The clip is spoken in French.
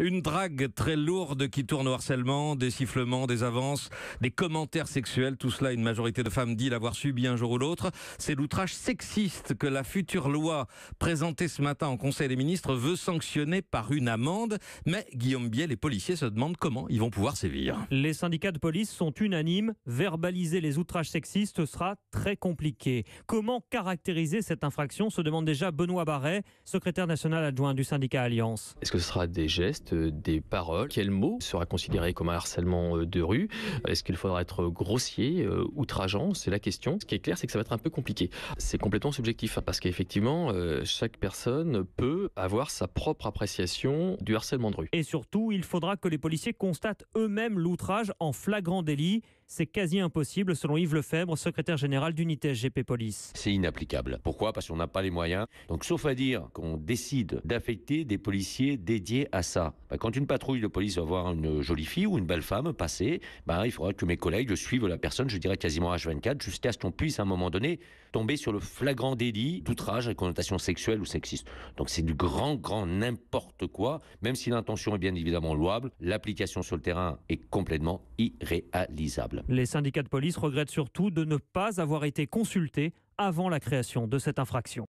Une drague très lourde qui tourne au harcèlement, des sifflements, des avances, des commentaires sexuels, tout cela une majorité de femmes dit l'avoir subi un jour ou l'autre. C'est l'outrage sexiste que la future loi présentée ce matin en Conseil des ministres veut sanctionner par une amende. Mais Guillaume Biel, les policiers se demandent comment ils vont pouvoir sévir. Les syndicats de police sont unanimes. Verbaliser les outrages sexistes sera très compliqué. Comment caractériser cette infraction se demande déjà Benoît Barret, secrétaire national adjoint du syndicat Alliance. Est-ce que ce sera des gestes euh, des paroles. Quel mot sera considéré comme un harcèlement euh, de rue euh, Est-ce qu'il faudra être grossier, outrageant C'est la question. Ce qui est clair, c'est que ça va être un peu compliqué. C'est complètement subjectif hein, parce qu'effectivement, chaque personne peut avoir sa propre appréciation du harcèlement de rue. Et surtout, il faudra que les policiers constatent eux-mêmes l'outrage en flagrant délit. C'est quasi impossible, selon Yves Lefebvre, secrétaire général d'unité SGP Police. C'est inapplicable. Pourquoi Parce qu'on n'a pas les moyens. Donc, sauf à dire qu'on décide d'affecter des policiers dédiés à ça. Bah, quand une patrouille de police va voir une jolie fille ou une belle femme passer, bah, il faudra que mes collègues suivent la personne, je dirais quasiment H24, jusqu'à ce qu'on puisse à un moment donné tomber sur le flagrant délit d'outrage à connotation sexuelle ou sexiste. Donc c'est du grand, grand n'importe quoi, même si l'intention est bien évidemment louable, l'application sur le terrain est complètement irréalisable. Les syndicats de police regrettent surtout de ne pas avoir été consultés avant la création de cette infraction.